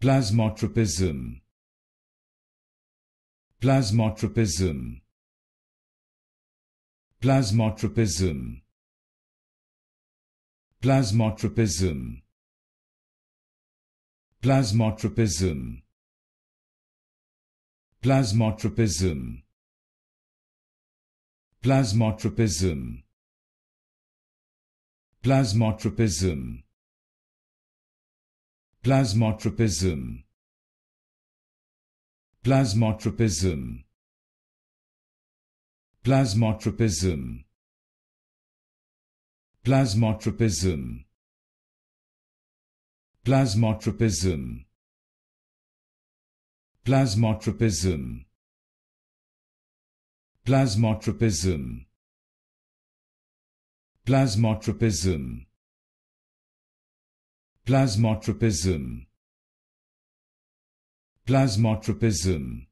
Plasmotropism Plasmotropism Plasmotropism Plasmotropism Plasmotropism Plasmotropism Plasmotropism Plasmotropism Plasmotropism Plasmotropism Plasmotropism Plasmotropism Plasmotropism Plasmotropism Plasmotropism Plasmotropism Plasmotropism Plasmotropism